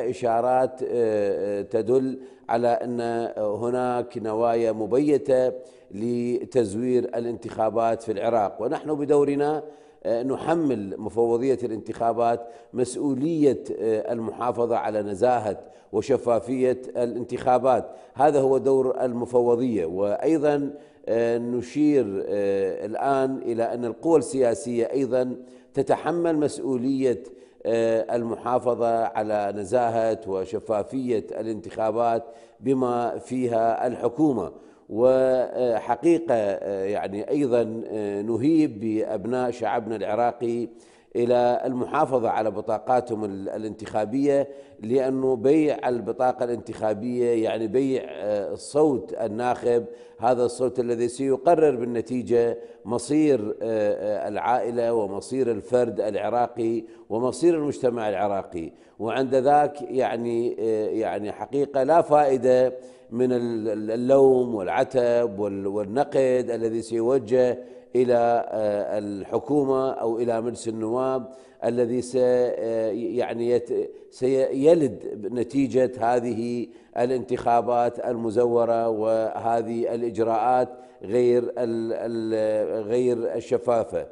إشارات آه، آه، تدل على أن هناك نوايا مبيتة لتزوير الانتخابات في العراق ونحن بدورنا آه، نحمل مفوضية الانتخابات مسؤولية المحافظة على نزاهة وشفافية الانتخابات هذا هو دور المفوضية وأيضا آه، نشير آه، الآن إلى أن القوى السياسية أيضا تتحمل مسؤولية آه، المحافظة على نزاهة وشفافية الانتخابات بما فيها الحكومة وحقيقة يعني أيضا نهيب بأبناء شعبنا العراقي الى المحافظه على بطاقاتهم الانتخابيه لانه بيع البطاقه الانتخابيه يعني بيع آه، صوت الناخب هذا الصوت الذي سيقرر بالنتيجه مصير آه، آه، العائله ومصير الفرد العراقي ومصير المجتمع العراقي وعند ذاك يعني يعني حقيقه لا فائده من اللوم والعتب والنقد الذي سيوجه الى آه، الحكومه او الى مجلس النواب الذي آه، يعني سيلد نتيجه هذه الانتخابات المزوره وهذه الاجراءات غير غير الشفافه